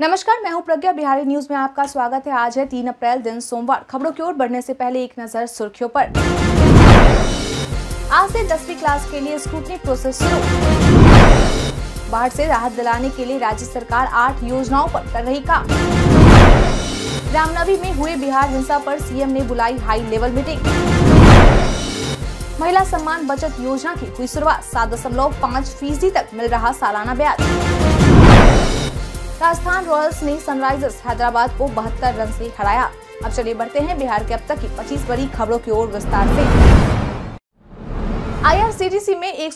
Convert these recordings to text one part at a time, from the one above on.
नमस्कार मैं हूं प्रज्ञा बिहारी न्यूज में आपका स्वागत है आज है तीन अप्रैल दिन सोमवार खबरों की ओर बढ़ने से पहले एक नजर सुर्खियों पर आज से दसवीं क्लास के लिए स्कूटनी प्रोसेस शुरू बाढ़ से राहत दिलाने के लिए राज्य सरकार आठ योजनाओं पर कर रही काम रामनवी में हुए बिहार हिंसा पर सीएम ने बुलाई हाई लेवल मीटिंग महिला सम्मान बचत योजना की हुई शुरुआत सात दशमलव पाँच फीसदी तक मिल रहा सालाना ब्याज राजस्थान रॉयल्स ने सनराइजर्स हैदराबाद को बहत्तर रन से हराया अब चलिए बढ़ते हैं बिहार के अब तक की 25 बड़ी खबरों की ओर विस्तार ऐसी सीडीसी में एक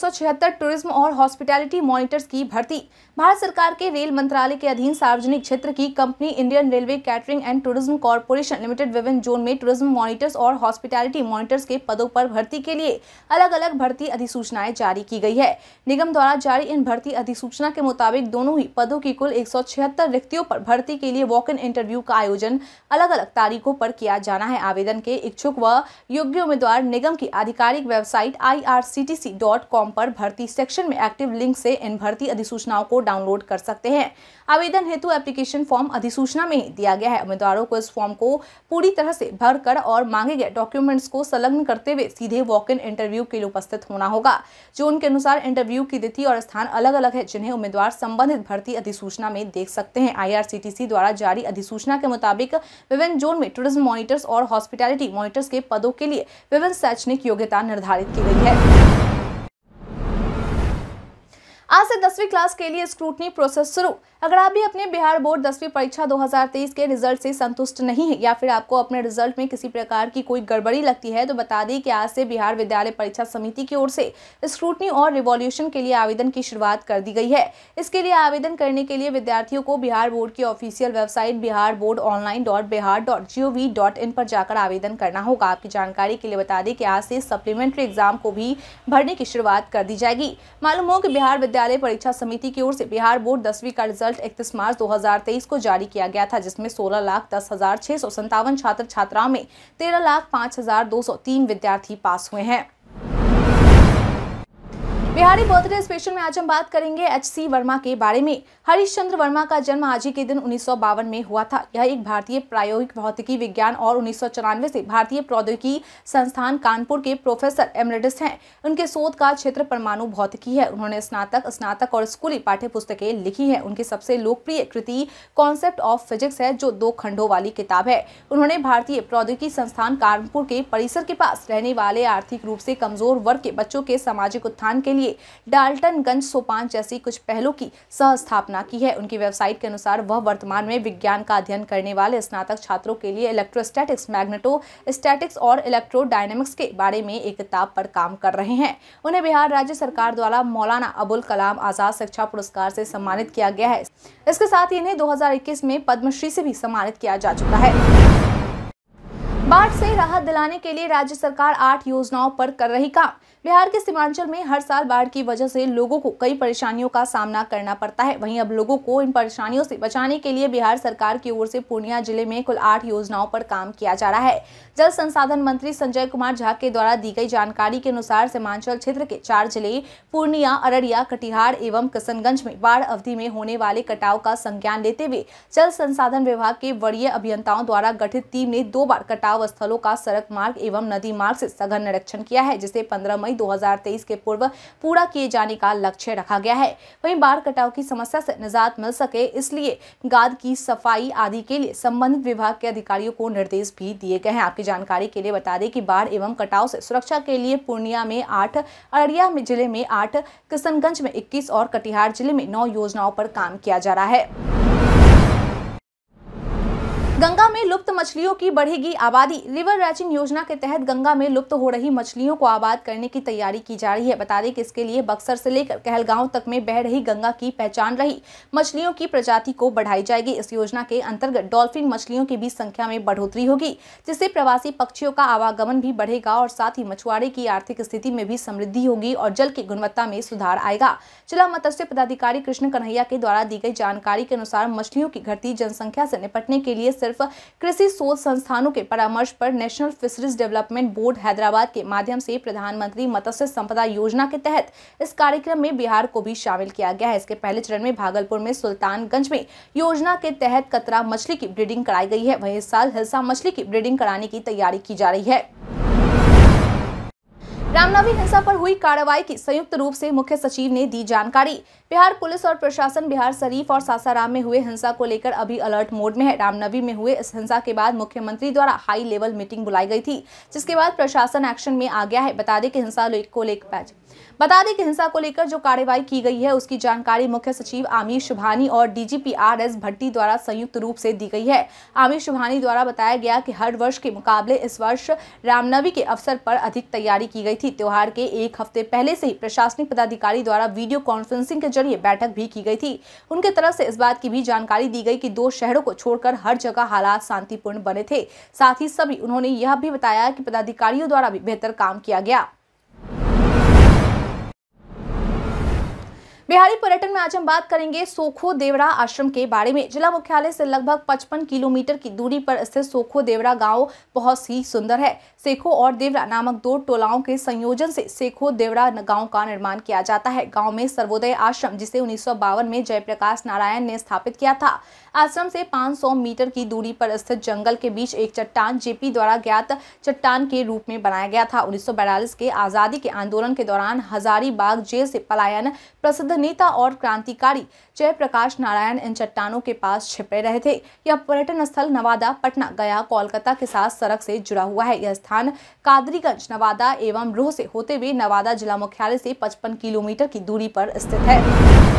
टूरिज्म और हॉस्पिटैलिटी मॉनिटर्स की भर्ती भारत सरकार के रेल मंत्रालय के अधीन सार्वजनिक क्षेत्र की company Indian railway catering and tourism corporation limited विभिन्न जोन में टूरिज्म मॉनिटर्स और हॉस्पिटैलिटी मॉनिटर्स के पदों पर भर्ती के लिए अलग अलग भर्ती अधिसूचनाएं जारी की गई है निगम द्वारा जारी इन भर्ती अधिसूचना के मुताबिक दोनों ही पदों की कुल एक रिक्तियों पर भर्ती के लिए वॉक इन इंटरव्यू का आयोजन अलग अलग तारीखों पर किया जाना है आवेदन के इच्छुक व योग्य उम्मीदवार निगम की आधिकारिक वेबसाइट आई कॉम पर भर्ती सेक्शन में एक्टिव लिंक से इन भर्ती अधिसूचनाओं को डाउनलोड कर सकते हैं आवेदन हेतु एप्लीकेशन फॉर्म अधिसूचना में ही दिया गया है उम्मीदवारों को इस फॉर्म को पूरी तरह से भरकर और मांगे गए डॉक्यूमेंट्स को संलग्न करते हुए सीधे वॉक इन इंटरव्यू के लिए उपस्थित होना होगा जो उनके अनुसार इंटरव्यू की तिथि और स्थान अलग अलग है जिन्हें उम्मीदवार संबंधित भर्ती अधिसूचना में देख सकते हैं आई द्वारा जारी अधिसूचना के मुताबिक विभिन्न जोन में टूरिज्म मॉनिटर्स और हॉस्पिटैलिटी मॉनिटर्स के पदों के लिए विभिन्न शैक्षणिक योग्यता निर्धारित की गई है आज से दसवीं क्लास के लिए स्क्रूटनी प्रोसेस शुरू अगर आप भी अपने बिहार बोर्ड दसवीं परीक्षा 2023 के रिजल्ट से संतुष्ट नहीं है या फिर आपको अपने रिजल्ट में किसी प्रकार की कोई गड़बड़ी लगती है तो बता दें कि आज से बिहार विद्यालय परीक्षा समिति की ओर से स्क्रूटनी और रिवॉल्यूशन के लिए आवेदन की शुरुआत कर दी गई है इसके लिए आवेदन करने के लिए विद्यार्थियों को बिहार बोर्ड की official website Bihar board online dot Bihar dot G O V dot in पर जाकर आवेदन करना होगा आपकी जानकारी के लिए बता दें कि आज से सप्लीमेंट्री एग्जाम को भी भरने की शुरुआत कर दी जाएगी मालूम हो कि बिहार विद्यालय विश्वविद्यालय परीक्षा समिति की ओर से बिहार बोर्ड दसवीं का रिजल्ट 31 मार्च 2023 को जारी किया गया था जिसमें सोलह लाख दस हजार छह सौ संतावन छात्र छात्राओं में तेरह लाख पाँच हजार दो सौ तीन विद्यार्थी पास हुए हैं बिहारी बर्थडे स्पेशल में आज हम बात करेंगे एच सी वर्मा के बारे में हरीश चंद्र वर्मा का जन्म आज ही के दिन उन्नीस में हुआ था यह एक भारतीय प्रायोगिक भौतिकी विज्ञान और उन्नीस से भारतीय प्रौद्योगिकी संस्थान कानपुर के प्रोफेसर एमरेडिस हैं उनके शोध का क्षेत्र परमाणु भौतिकी है उन्होंने स्नातक स्नातक और स्कूली पाठ्य लिखी है उनकी सबसे लोकप्रिय कृति कॉन्सेप्ट ऑफ फिजिक्स है जो दो खंडों वाली किताब है उन्होंने भारतीय प्रौद्योगिकी संस्थान कानपुर के परिसर के पास रहने वाले आर्थिक रूप से कमजोर वर्ग के बच्चों के सामाजिक उत्थान के लिए लिए डाल्टनगंज सोपान जैसी कुछ पहलों की सह स्थापना की है उनकी वेबसाइट के अनुसार वह वर्तमान में विज्ञान का अध्ययन करने वाले स्नातक छात्रों के लिए इलेक्ट्रोस्टैटिक्स मैग्नेटो स्टैटिक्स और डायनेमिक्स के बारे में एक किताब पर काम कर रहे हैं उन्हें बिहार राज्य सरकार द्वारा मौलाना अबुल कलाम आज़ाद शिक्षा पुरस्कार से सम्मानित किया गया है इसके साथ ही इन्हें दो में पद्मश्री से भी सम्मानित किया जा चुका है बाढ़ से राहत दिलाने के लिए राज्य सरकार आठ योजनाओं पर कर रही काम बिहार के सीमांचल में हर साल बाढ़ की वजह से लोगों को कई परेशानियों का सामना करना पड़ता है वहीं अब लोगों को इन परेशानियों से बचाने के लिए बिहार सरकार की ओर से पूर्णिया जिले में कुल आठ योजनाओं पर काम किया जा रहा है जल संसाधन मंत्री संजय कुमार झा के द्वारा दी गई जानकारी के अनुसार सीमांचल क्षेत्र के चार जिले पूर्णिया अररिया कटिहार एवं किशनगंज में बाढ़ अवधि में होने वाले कटाव का संज्ञान लेते हुए जल संसाधन विभाग के वरीय अभियंताओं द्वारा गठित टीम ने दो बार कटाव स्थलों का सड़क मार्ग एवं नदी मार्ग से सघन निरीक्षण किया है जिसे 15 मई 2023 के पूर्व पूरा किए जाने का लक्ष्य रखा गया है वहीं बाढ़ कटाव की समस्या से निजात मिल सके इसलिए गाद की सफाई आदि के लिए संबंधित विभाग के अधिकारियों को निर्देश भी दिए गए हैं आपकी जानकारी के लिए बता दें कि बाढ़ एवं कटाव से सुरक्षा के लिए पूर्णिया में आठ अररिया जिले में आठ किशनगंज में इक्कीस और कटिहार जिले में नौ योजनाओं पर काम किया जा रहा है गंगा में लुप्त मछलियों की बढ़ेगी आबादी रिवर रैचिंग योजना के तहत गंगा में लुप्त हो रही मछलियों को आबाद करने की तैयारी की जा रही है बता दें कि इसके लिए बक्सर से लेकर कहलगांव तक में बह रही गंगा की पहचान रही मछलियों की प्रजाति को बढ़ाई जाएगी इस योजना के अंतर्गत डॉल्फिन मछलियों की भी संख्या में बढ़ोतरी होगी जिससे प्रवासी पक्षियों का आवागमन भी बढ़ेगा और साथ ही मछुआरे की आर्थिक स्थिति में भी समृद्धि होगी और जल की गुणवत्ता में सुधार आएगा जिला मत्स्य पदाधिकारी कृष्ण कन्हैया के द्वारा दी गई जानकारी के अनुसार मछलियों की घटती जनसंख्या से निपटने के लिए सिर्फ कृषि शोध संस्थानों के परामर्श पर national fisheries development board Hyderabad के माध्यम से प्रधानमंत्री मत्स्य संपदा योजना के तहत इस कार्यक्रम में बिहार को भी शामिल किया गया है इसके पहले चरण में भागलपुर में सुल्तानगंज में योजना के तहत कतरा मछली की ब्रीडिंग कराई गई है वही इस साल हिलसा मछली की ब्रीडिंग कराने की तैयारी की जा रही है रामनवमी हिंसा पर हुई कार्रवाई की संयुक्त रूप से मुख्य सचिव ने दी जानकारी बिहार पुलिस और प्रशासन बिहार शरीफ और सासाराम में हुए हिंसा को लेकर अभी अलर्ट मोड में है रामनवी में हुए इस हिंसा के बाद मुख्यमंत्री द्वारा हाई लेवल मीटिंग बुलाई गई थी जिसके बाद प्रशासन एक्शन में आ गया है बता दें कि हिंसा को लेकर बता दें कि हिंसा को लेकर जो कार्यवाही की गई है उसकी जानकारी मुख्य सचिव आमिर शुभानी और डीजीपी आर एस भट्टी द्वारा संयुक्त रूप से दी गई है आमिर शुभानी द्वारा बताया गया कि हर वर्ष के मुकाबले इस वर्ष रामनवी के अवसर पर अधिक तैयारी की गई थी त्योहार के एक हफ्ते पहले से ही प्रशासनिक पदाधिकारी द्वारा वीडियो कॉन्फ्रेंसिंग के जरिए बैठक भी की गई थी उनके तरफ से इस बात की भी जानकारी दी गई कि दो शहरों को छोड़कर हर जगह हालात शांतिपूर्ण बने थे साथ ही सभी उन्होंने यह भी बताया कि पदाधिकारियों द्वारा भी बेहतर काम किया गया बिहारी पर्यटन में आज हम बात करेंगे सोखो देवरा आश्रम के बारे में जिला मुख्यालय से लगभग 55 किलोमीटर की दूरी पर स्थित सोखो देवरा गांव बहुत ही सुंदर है सेखो और देवरा नामक दो टोलाओं के संयोजन से सेखो देवरा गांव का निर्माण किया जाता है गाँव में सर्वोदय आश्रम जिसे उन्नीस में जयप्रकाश नारायण ने स्थापित किया था आश्रम से 500 मीटर की दूरी पर स्थित जंगल के बीच एक चट्टान जेपी द्वारा ज्ञात चट्टान के रूप में बनाया गया था उन्नीस के आज़ादी के आंदोलन के दौरान हजारीबाग जेल से पलायन प्रसिद्ध नेता और क्रांतिकारी जयप्रकाश नारायण इन चट्टानों के पास छिपे रहे थे यह पर्यटन स्थल नवादा पटना गया कोलकाता के साथ सड़क से जुड़ा हुआ है यह स्थान कादरीगंज नवादा एवं रोह से होते हुए नवादा जिला मुख्यालय से 55 किलोमीटर की दूरी पर स्थित है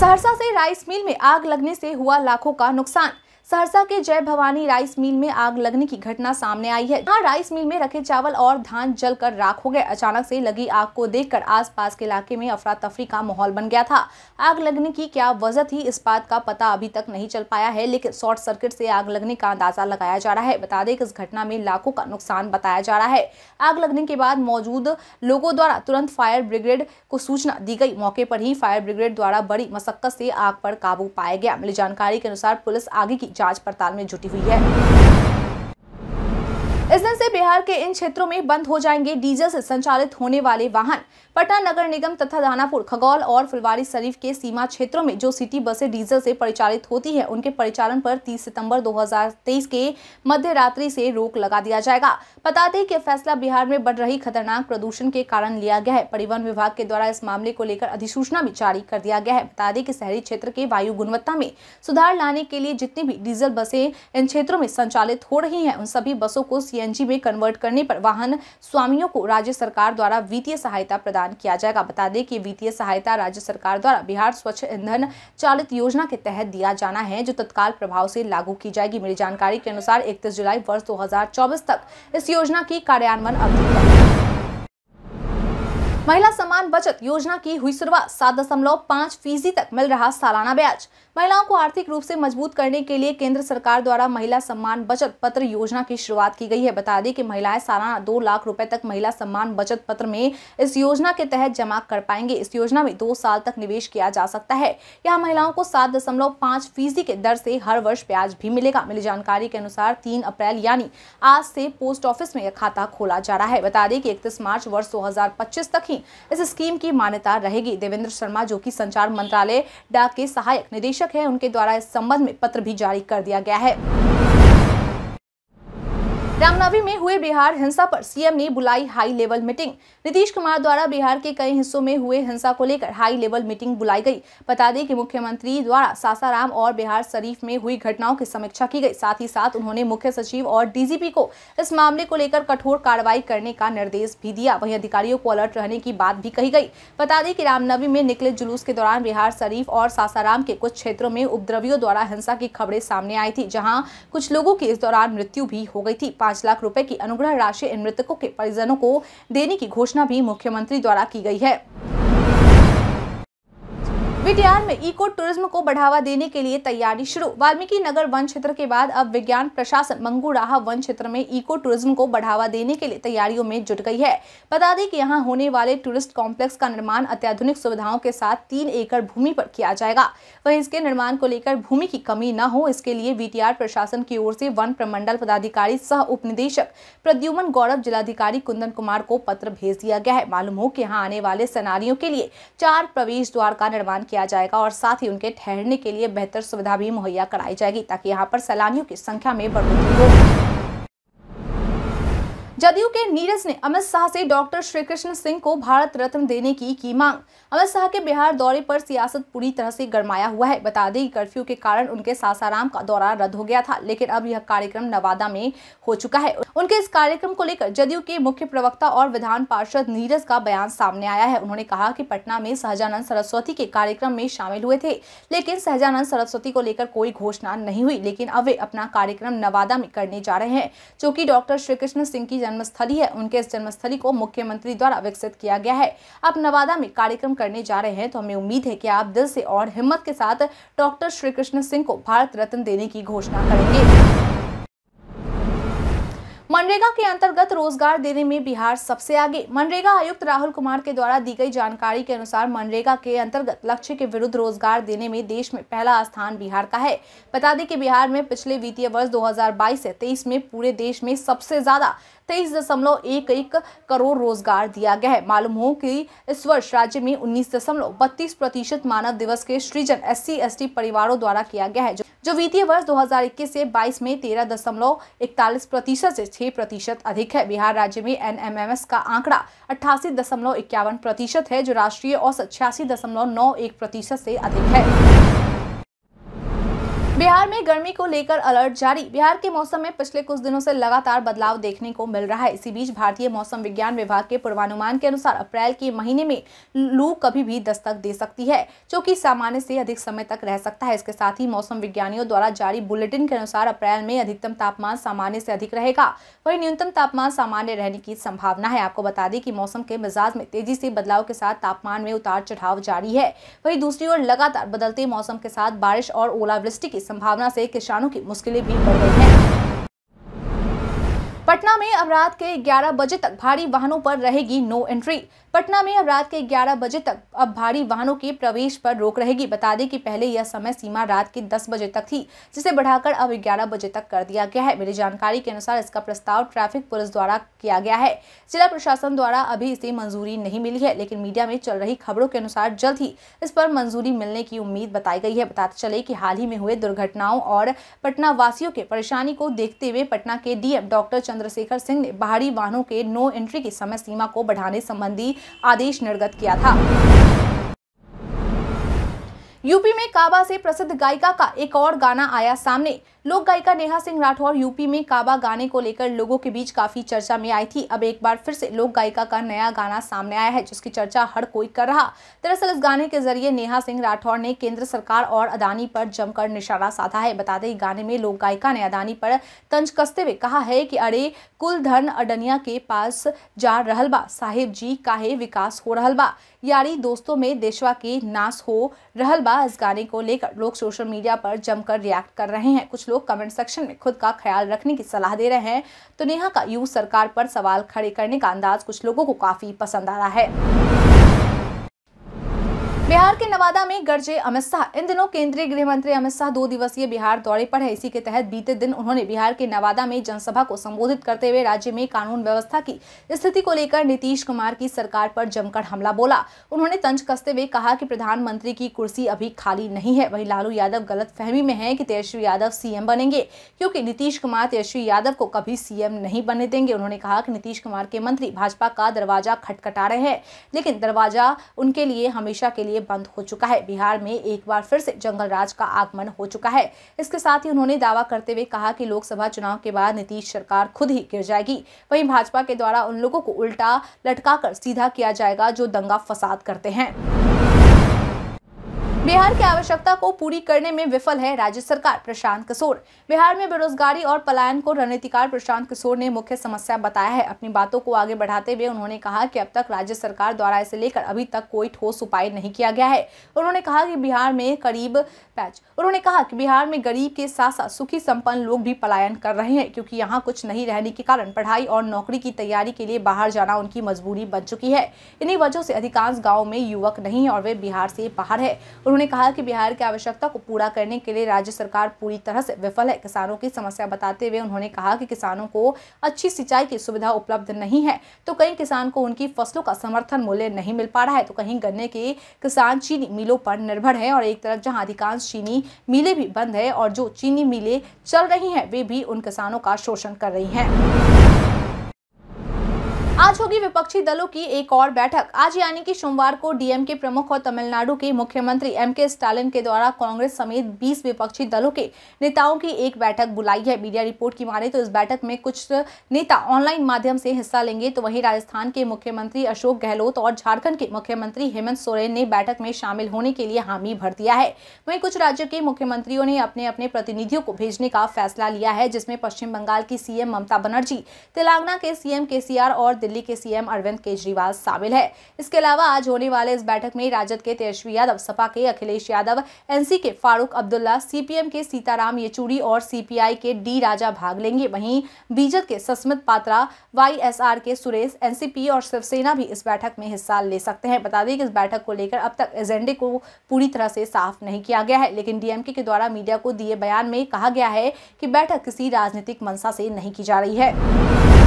सहरसा से राइस मिल में आग लगने से हुआ लाखों का नुकसान सहरसा के जय भवानी राइस मिल में आग लगने की घटना सामने आई है जहाँ राइस मिल में रखे चावल और धान जल कर राख हो गए अचानक से लगी आग को देखकर आसपास के इलाके में अफरा तफरी का माहौल बन गया था आग लगने की क्या वजह थी इस बात का पता अभी तक नहीं चल पाया है लेकिन शॉर्ट सर्किट से आग लगने का अंदाजा लगाया जा रहा है बता दें कि इस घटना में लाखों का नुकसान बताया जा रहा है आग लगने के बाद मौजूद लोगों द्वारा तुरंत फायर ब्रिगेड को सूचना दी गई मौके पर ही फायर ब्रिगेड द्वारा बड़ी मशक्कत से आग पर काबू पाया गया मिली जानकारी के अनुसार पुलिस आगे की जांच पड़ताल में जुटी हुई है इस दिन से बिहार के इन क्षेत्रों में बंद हो जाएंगे डीजल से संचालित होने वाले वाहन पटना नगर निगम तथा दानापुर खगौल और फुलवारी शरीफ के सीमा क्षेत्रों में जो सिटी बसें डीजल से परिचालित होती हैं उनके परिचालन पर 30 सितंबर 2023 के मध्य रात्रि से रोक लगा दिया जाएगा बता दें कि फैसला बिहार में बढ़ रही खतरनाक प्रदूषण के कारण लिया गया है परिवहन विभाग के द्वारा इस मामले को लेकर अधिसूचना भी जारी कर दिया गया है बता दें कि शहरी क्षेत्र के वायु गुणवत्ता में सुधार लाने के लिए जितनी भी डीजल बसें इन क्षेत्रों में संचालित हो रही हैं उन सभी बसों को सीएनजी में कन्वर्ट करने पर वाहन स्वामियों को राज्य सरकार द्वारा वित्तीय सहायता प्रदान किया जाएगा बता दें कि वित्तीय सहायता राज्य सरकार द्वारा बिहार स्वच्छ ईंधन चालित योजना के तहत दिया जाना है जो तत्काल प्रभाव से लागू की जाएगी मिली जानकारी के अनुसार इकतीस जुलाई वर्ष दो तक इस योजना की कार्यान्वयन अवधि महिला सम्मान बचत योजना की हुई शुरुआत सात दशमलव पाँच फीसदी तक मिल रहा सालाना ब्याज महिलाओं को आर्थिक रूप से मजबूत करने के लिए केंद्र सरकार द्वारा महिला सम्मान बचत पत्र योजना की शुरुआत की गई है बता दें कि महिलाएं सालाना दो लाख रुपए तक महिला सम्मान बचत पत्र में इस योजना के तहत जमा कर पाएंगे इस योजना में दो साल तक निवेश किया जा सकता है यहाँ महिलाओं को सात दशमलव पाँच फीसदी के दर से हर वर्ष ब्याज भी मिलेगा मिली जानकारी के अनुसार तीन अप्रैल यानी आज से पोस्ट ऑफिस में यह खाता खोला जा रहा है बता दें कि इकतीस मार्च वर्ष दो तक ही नहीं इस स्कीम की मान्यता रहेगी देवेंद्र शर्मा जो कि संचार मंत्रालय डाक के सहायक निदेशक है उनके द्वारा इस संबंध में पत्र भी जारी कर दिया गया है रामनवमी में हुए बिहार हिंसा पर सीएम ने बुलाई high level meeting Nitish Kumar द्वारा बिहार के कई हिस्सों में हुए हिंसा को लेकर हाई लेवल मीटिंग बुलाई गई बता दें कि मुख्यमंत्री द्वारा सासाराम और बिहार शरीफ में हुई घटनाओं की समीक्षा की गई साथ ही साथ उन्होंने मुख्य सचिव और डीजीपी को इस मामले को लेकर कठोर कार्रवाई करने का निर्देश भी दिया वही अधिकारियों को अलर्ट रहने की बात भी कही गई बता दें की रामनवमी में निकले जुलूस के दौरान बिहार शरीफ और सासाराम के कुछ क्षेत्रों में उपद्रवियों द्वारा हिंसा की खबरें सामने आई थी जहाँ कुछ लोगों की इस दौरान मृत्यु भी हो गई थी पांच लाख रुपए की अनुग्रह राशि इन मृतकों के परिजनों को देने की घोषणा भी मुख्यमंत्री द्वारा की गई है बीटीआर में इको टूरिज्म को बढ़ावा देने के लिए तैयारी शुरू वाल्मीकि नगर वन क्षेत्र के बाद अब विज्ञान प्रशासन मंगूराहा वन क्षेत्र में इको टूरिज्म को बढ़ावा देने के लिए तैयारियों में जुट गई है बता दें कि यहां होने वाले टूरिस्ट कॉम्प्लेक्स का निर्माण अत्याधुनिक सुविधाओं के साथ तीन एकड़ भूमि पर किया जाएगा वही इसके निर्माण को लेकर भूमि की कमी न हो इसके लिए बीटीआर प्रशासन की ओर से वन प्रमंडल पदाधिकारी सह उप निदेशक प्रद्युमन गौरव जिलाधिकारी कुंदन कुमार को पत्र भेज दिया गया है मालूम हो की यहाँ आने वाले सेनारियों के लिए चार प्रवेश द्वार का निर्माण किया किया जाएगा और साथ ही उनके ठहरने के लिए बेहतर सुविधा भी मुहैया कराई जाएगी ताकि यहाँ पर सैलानियों की संख्या में बढ़ोतरी हो जदयू के नीरज ने अमित शाह से डॉक्टर श्री कृष्ण सिंह को भारत रत्न देने की की मांग अमित शाह के बिहार दौरे पर सियासत पूरी तरह से गरमाया हुआ है बता दें कर्फ्यू के कारण उनके सासाराम का दौरा रद्द हो गया था लेकिन अब यह कार्यक्रम नवादा में हो चुका है उनके इस कार्यक्रम को लेकर जदयू के मुख्य प्रवक्ता और विधान पार्षद नीरज का बयान सामने आया है उन्होंने कहा की पटना में सहजानंद सरस्वती के कार्यक्रम में शामिल हुए थे लेकिन सहजानंद सरस्वती को लेकर कोई घोषणा नहीं हुई लेकिन अब वे अपना कार्यक्रम नवादा में करने जा रहे हैं जो की डॉक्टर श्री कृष्ण सिंह की जन्मस्थली है उनके इस जन्मस्थली को मुख्यमंत्री द्वारा विकसित किया गया है आप नवादा में कार्यक्रम करने जा रहे हैं तो हमें उम्मीद है की आप दिल से और हिम्मत के साथ डॉक्टर श्री कृष्ण सिंह को भारत रत्न देने की घोषणा करेंगे मनरेगा के अंतर्गत रोजगार देने में बिहार सबसे आगे मनरेगा आयुक्त राहुल कुमार के द्वारा दी गई जानकारी के अनुसार मनरेगा के अंतर्गत लक्ष्य के विरुद्ध रोजगार देने में देश में पहला स्थान बिहार का है बता दें कि बिहार में पिछले वित्तीय वर्ष 2022 से 23 में पूरे देश में सबसे ज्यादा तेईस दशमलव एक एक करोड़ रोजगार दिया गया है मालूम हो कि इस वर्ष राज्य में उन्नीस दशमलव बत्तीस प्रतिशत मानव दिवस के सृजन एस सी परिवारों द्वारा किया गया है जो वित्तीय वर्ष दो से बाईस में तेरह दशमलव इकतालीस प्रतिशत से छह प्रतिशत अधिक है बिहार राज्य में एन का आंकड़ा अट्ठासी दशमलव इक्यावन प्रतिशत है जो राष्ट्रीय औसत छियासी दशमलव नौ एक प्रतिशत से अधिक है बिहार में गर्मी को लेकर अलर्ट जारी बिहार के मौसम में पिछले कुछ दिनों से लगातार बदलाव देखने को मिल रहा है इसी बीच भारतीय मौसम विज्ञान विभाग के पूर्वानुमान के अनुसार अप्रैल के महीने में लू कभी भी दस्तक दे सकती है जो कि सामान्य से अधिक समय तक रह सकता है इसके साथ ही मौसम विज्ञानियों द्वारा जारी बुलेटिन के अनुसार अप्रैल में अधिकतम तापमान सामान्य से अधिक रहेगा वही न्यूनतम तापमान सामान्य रहने की संभावना है आपको बता दें कि मौसम के मिजाज में तेजी से बदलाव के साथ तापमान में उतार चढ़ाव जारी है वही दूसरी ओर लगातार बदलते मौसम के साथ बारिश और ओलावृष्टि की संभावना से किसानों की मुश्किलें भी बढ़ गई हैं पटना में अब रात के 11 बजे तक भारी वाहनों पर रहेगी नो एंट्री पटना में अब रात के ग्यारह बजे तक अब भारी वाहनों के प्रवेश पर रोक रहेगी बता दें कि पहले यह समय सीमा रात के दस बजे तक थी जिसे बढ़ाकर अब ग्यारह बजे तक कर दिया गया है मेरी जानकारी के अनुसार इसका प्रस्ताव ट्रैफिक पुलिस द्वारा किया गया है जिला प्रशासन द्वारा अभी इसे मंजूरी नहीं मिली है लेकिन मीडिया में चल रही खबरों के अनुसार जल्द ही इस पर मंजूरी मिलने की उम्मीद बताई गई है बताते चले की हाल ही में हुए दुर्घटनाओं और पटना वासियों के परेशानी को देखते हुए पटना के डीएम डॉक्टर चंद्रशेखर सिंह ने बाहरी वाहनों के नो एंट्री की समय सीमा को बढ़ाने संबंधी आदेश निर्गत किया था यूपी में काबा से प्रसिद्ध गायिका का एक और गाना आया सामने लोक गायिका नेहा सिंह राठौर यूपी में काबा गाने को लेकर लोगों के बीच काफी चर्चा में आई थी अब एक बार फिर से लोक गायिका का नया गाना सामने आया है जिसकी चर्चा हर कोई कर रहा दरअसल इस गाने के जरिए नेहा सिंह राठौर ने केंद्र सरकार और अदानी पर जमकर निशाना साधा है बता दें गाने में लोक गायिका ने अदानी पर तंज कसते हुए कहा है कि अरे कुल धन अडनिया के पास जा रहल बा साहिब जी काहे विकास हो रहा बा यारी दोस्तों में देशवा की नास हो रहलबा इस गाने को लेकर लोग सोशल मीडिया पर जमकर रिएक्ट कर रहे हैं कुछ लोग कमेंट सेक्शन में खुद का ख्याल रखने की सलाह दे रहे हैं तो नेहा का यू सरकार पर सवाल खड़े करने का अंदाज कुछ लोगों को काफ़ी पसंद आ रहा है बिहार के नवादा में गर्जे अमित शाह इन दिनों केंद्रीय गृह मंत्री अमित शाह दो दिवसीय बिहार दौरे पर है इसी के तहत बीते दिन उन्होंने बिहार के नवादा में जनसभा को संबोधित करते हुए राज्य में कानून व्यवस्था की स्थिति को लेकर नीतीश कुमार की सरकार पर जमकर हमला बोला उन्होंने तंज कसते हुए कहा कि प्रधानमंत्री की कुर्सी अभी खाली नहीं है वही लालू यादव गलत फहमी में है की तेजस्वी यादव सीएम बनेंगे क्यूँकी नीतीश कुमार तेजस्वी यादव को कभी सीएम नहीं बनने देंगे उन्होंने कहा की नीतीश कुमार के मंत्री भाजपा का दरवाजा खटखटा रहे हैं लेकिन दरवाजा उनके लिए हमेशा के लिए लिए बंद हो चुका है बिहार में एक बार फिर से जंगल राज का आगमन हो चुका है इसके साथ ही उन्होंने दावा करते हुए कहा कि लोकसभा चुनाव के बाद नीतीश सरकार खुद ही गिर जाएगी वहीं भाजपा के द्वारा उन लोगों को उल्टा लटका कर सीधा किया जाएगा जो दंगा फसाद करते हैं बिहार की आवश्यकता को पूरी करने में विफल है राज्य सरकार प्रशांत किशोर बिहार में बेरोजगारी और पलायन को रणनीतिकार प्रशांत किशोर ने मुख्य समस्या बताया है अपनी बातों को आगे बढ़ाते हुए उन्होंने कहा कि अब तक राज्य सरकार द्वारा इसे लेकर अभी तक कोई ठोस उपाय नहीं किया गया है उन्होंने कहा कि बिहार में करीब पैच उन्होंने कहा कि बिहार में गरीब के साथ साथ सुखी संपन्न लोग भी पलायन कर रहे हैं क्योंकि यहाँ कुछ नहीं रहने के कारण पढ़ाई और नौकरी की तैयारी के लिए बाहर जाना उनकी मजबूरी बन चुकी है इन्हीं वजह से अधिकांश गाँव में युवक नहीं है और वे बिहार से बाहर है उन्होंने कहा कि बिहार की आवश्यकता को पूरा करने के लिए राज्य सरकार पूरी तरह से विफल है किसानों की समस्या बताते हुए उन्होंने कहा कि किसानों को अच्छी सिंचाई की सुविधा उपलब्ध नहीं है तो कई किसान को उनकी फसलों का समर्थन मूल्य नहीं मिल पा रहा है तो कहीं गन्ने के किसान चीनी मिलों पर निर्भर है और एक तरफ जहाँ अधिकांश चीनी मिलें भी बंद है और जो चीनी मिलें चल रही हैं वे भी उन किसानों का शोषण कर रही हैं आज होगी विपक्षी दलों की एक और बैठक आज यानी कि सोमवार को डीएम के प्रमुख और तमिलनाडु के मुख्यमंत्री एम के स्टालिन के द्वारा कांग्रेस समेत 20 विपक्षी दलों के नेताओं की एक बैठक बुलाई है मीडिया रिपोर्ट की माने तो इस बैठक में कुछ नेता ऑनलाइन माध्यम से हिस्सा लेंगे तो वहीं राजस्थान के मुख्यमंत्री अशोक गहलोत और झारखंड के मुख्यमंत्री हेमंत सोरेन ने बैठक में शामिल होने के लिए हामी भर दिया है वहीं कुछ राज्यों के मुख्यमंत्रियों ने अपने अपने प्रतिनिधियों को भेजने का फैसला लिया है जिसमें पश्चिम बंगाल की सीएम ममता बनर्जी तेलंगाना के सीएम केसीआर और दिल्ली के सीएम अरविंद केजरीवाल शामिल है इसके अलावा आज होने वाले इस बैठक में राजद के तेजस्वी यादव सपा के अखिलेश यादव एनसी के फारूक अब्दुल्ला सीपीएम के सीताराम येचूरी और सीपीआई के डी राजा भाग लेंगे वहीं बीजद के सस्मित पात्रा वाई के सुरेश एनसीपी और शिवसेना भी इस बैठक में हिस्सा ले सकते हैं बता दें कि इस बैठक को लेकर अब तक एजेंडे को पूरी तरह से साफ नहीं किया गया है लेकिन डीएमके के द्वारा मीडिया को दिए बयान में कहा गया है कि बैठक किसी राजनीतिक मंशा से नहीं की जा रही है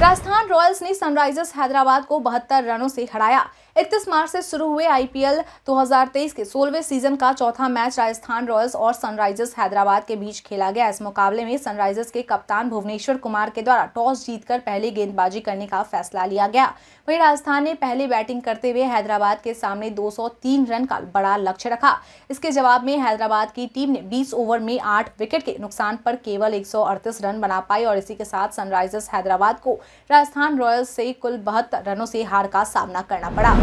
राजस्थान रॉयल्स ने सनराइजर्स हैदराबाद को बहत्तर रनों से हराया इकतीस मार्च से शुरू हुए आईपीएल 2023 के सोलहवें सीजन का चौथा मैच राजस्थान रॉयल्स और सनराइजर्स हैदराबाद के बीच खेला गया इस मुकाबले में सनराइजर्स के कप्तान भुवनेश्वर कुमार के द्वारा टॉस जीतकर पहले गेंदबाजी करने का फैसला लिया गया वहीं राजस्थान ने पहले बैटिंग करते हुए हैदराबाद के सामने 203 रन का बड़ा लक्ष्य रखा इसके जवाब में हैदराबाद की टीम ने बीस ओवर में आठ विकेट के नुकसान पर केवल एक रन बना पाई और इसी के साथ सनराइजर्स हैदराबाद को राजस्थान रॉयल्स से कुल बहत्तर रनों से हार का सामना करना पड़ा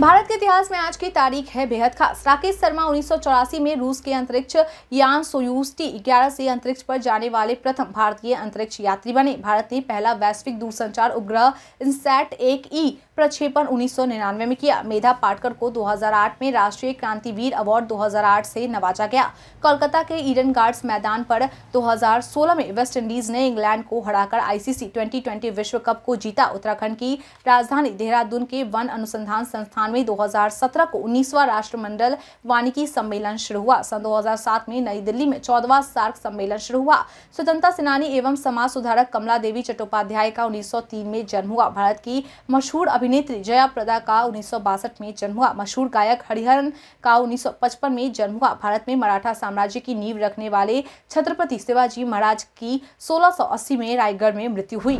भारत के इतिहास में आज की तारीख है बेहद खास राकेश शर्मा उन्नीस में रूस के अंतरिक्ष यान सोयूज टी ग्यारह से अंतरिक्ष पर जाने वाले प्रथम भारतीय अंतरिक्ष यात्री बने भारत ने पहला वैश्विक दूरसंचार उपग्रह इंसैट एक ई प्रक्षेपण उन्नीस में किया मेधा पाटकर को 2008 में राष्ट्रीय क्रांतिवीर अवार्ड 2008 से नवाजा गया कोलकाता के ईडन गार्ड्स मैदान पर 2016 में वेस्ट इंडीज ने इंग्लैंड को हराकर आईसीसी 2020 विश्व कप को जीता उत्तराखंड की राजधानी देहरादून के वन अनुसंधान संस्थान इक्यानवे 2017 को 19वां राष्ट्रमंडल वानिकी सम्मेलन शुरू हुआ सन 2007 में नई दिल्ली में 14वां सार्क सम्मेलन शुरू हुआ स्वतंत्रता सेनानी एवं समाज सुधारक कमला देवी चट्टोपाध्याय का 1903 में जन्म हुआ भारत की मशहूर अभिनेत्री जया प्रदा का उन्नीस में जन्म हुआ मशहूर गायक हरिहरन का उन्नीस में जन्म हुआ भारत में मराठा साम्राज्य की नींव रखने वाले छत्रपति शिवाजी महाराज की सोलह में रायगढ़ में मृत्यु हुई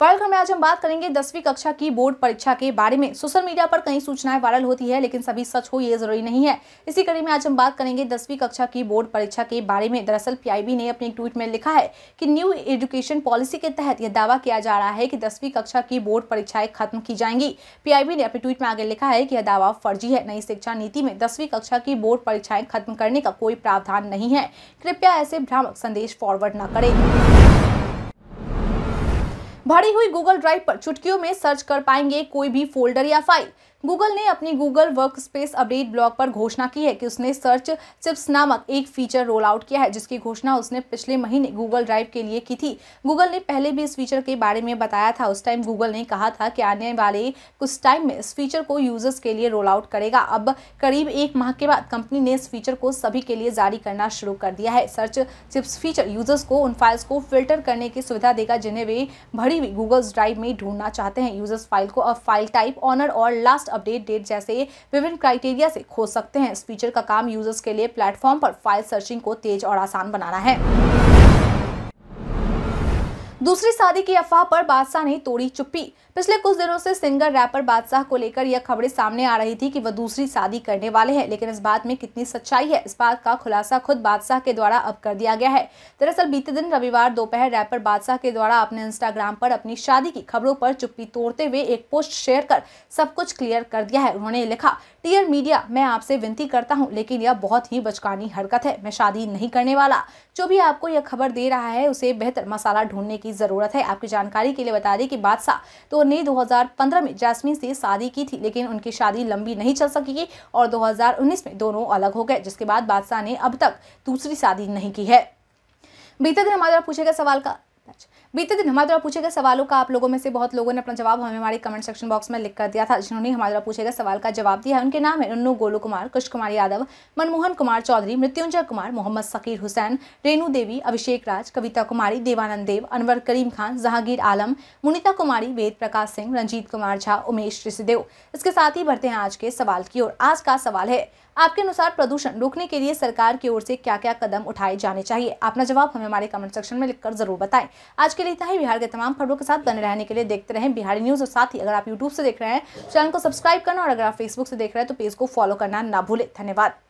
कार्यक्रम में आज हम बात करेंगे दसवीं कक्षा की बोर्ड परीक्षा के बारे में सोशल मीडिया पर कई सूचनाएं वायरल होती है लेकिन सभी सच हो ये जरूरी नहीं है इसी कड़ी में आज हम बात करेंगे दसवीं कक्षा की बोर्ड परीक्षा के बारे में दरअसल पीआईबी ने अपने ट्वीट में लिखा है कि न्यू एजुकेशन पॉलिसी के तहत यह दावा किया जा रहा है कि दसवीं कक्षा की बोर्ड परीक्षाएं खत्म की जाएंगी पीआईबी ने अपने ट्वीट में आगे लिखा है कि यह दावा फर्जी है नई शिक्षा नीति में दसवीं कक्षा की बोर्ड परीक्षाएं खत्म करने का कोई प्रावधान नहीं है कृपया ऐसे भ्रामक संदेश फॉरवर्ड न करें भरी हुई गूगल ड्राइव पर चुटकियों में सर्च कर पाएंगे कोई भी फोल्डर या फाइल गूगल ने अपनी Google workspace update blog पर घोषणा की है कि उसने सर्च चिप्स नामक एक फीचर रोल आउट किया है जिसकी घोषणा उसने पिछले महीने गूगल ड्राइव के लिए की थी गूगल ने पहले भी इस फीचर के बारे में बताया था उस टाइम गूगल ने कहा था कि आने वाले कुछ टाइम में इस फीचर को यूजर्स के लिए रोल आउट करेगा अब करीब एक माह के बाद कंपनी ने इस फीचर को सभी के लिए जारी करना शुरू कर दिया है सर्च चिप्स फीचर यूजर्स को उन फाइल्स को फिल्टर करने की सुविधा देगा जिन्हें वे भरी हुई गूगल ड्राइव में ढूंढना चाहते हैं यूजर्स फाइल को अब फाइल टाइप ऑनर और लास्ट अपडेट डेट जैसे विभिन्न क्राइटेरिया से खोज सकते हैं इस फीचर का काम यूजर्स के लिए प्लेटफॉर्म पर फाइल सर्चिंग को तेज और आसान बनाना है दूसरी शादी की अफवाह पर बादशाह ने तोड़ी चुप्पी पिछले कुछ दिनों से सिंगर रैपर बादशाह को लेकर यह खबरें सामने आ रही थी कि वह दूसरी शादी करने वाले हैं लेकिन इस बात में कितनी सच्चाई है इस बात का खुलासा खुद बादशाह के द्वारा अब कर दिया गया है दरअसल बीते दिन रविवार दोपहर रैपर बादशाह के द्वारा अपने इंस्टाग्राम पर अपनी शादी की खबरों पर चुप्पी तोड़ते हुए एक पोस्ट शेयर कर सब कुछ क्लियर कर दिया है उन्होंने लिखा डियर मीडिया मैं आपसे विनती करता हूँ लेकिन यह बहुत ही बचकानी हरकत है मैं शादी नहीं करने वाला जो भी आपको यह खबर दे रहा है उसे बेहतर मसाला ढूंढने की जरूरत है आपकी जानकारी के लिए बता दें कि बादशाह दो ने 2015 में जैस्मिन से शादी की थी लेकिन उनकी शादी लंबी नहीं चल सकी और 2019 में दोनों अलग हो गए जिसके बाद बादशाह ने अब तक दूसरी शादी नहीं की है बीते दिन हमारे पूछेगा सवाल का बीते दिन हमारे द्वारा पूछे गए सवालों का आप लोगों में से बहुत लोगों ने अपना जवाब हमें हमारे कमेंट सेक्शन बॉक्स में लिख कर दिया था जिन्होंने हमारे द्वारा पूछे गए सवाल का जवाब दिया है उनके नाम है उन्नू गोलू कुमार कुश कुमार यादव मनमोहन कुमार चौधरी मृत्युंजय कुमार मोहम्मद सकीर हुसैन रेणु देवी अभिषेक राज कविता कुमारी देवानंद देव अनवर करीम खान जहांगीर आलम मुनिता कुमारी वेद प्रकाश सिंह रंजीत कुमार झा उमेश ऋषिदेव इसके साथ ही बढ़ते हैं आज के सवाल की ओर आज का सवाल है आपके अनुसार प्रदूषण रोकने के लिए सरकार की ओर से क्या क्या कदम उठाए जाने चाहिए अपना जवाब हमें हमारे कमेंट सेक्शन में लिखकर जरूर बताएं आज के लिए इतना ही बिहार के तमाम खबरों के साथ बने रहने के लिए देखते रहें बिहारी न्यूज़ और साथ ही अगर आप यूट्यूब से देख रहे हैं चैनल को सब्सक्राइब करना और अगर आप फेसबुक से देख रहे हैं तो पेज को फॉलो करना ना भूलें धन्यवाद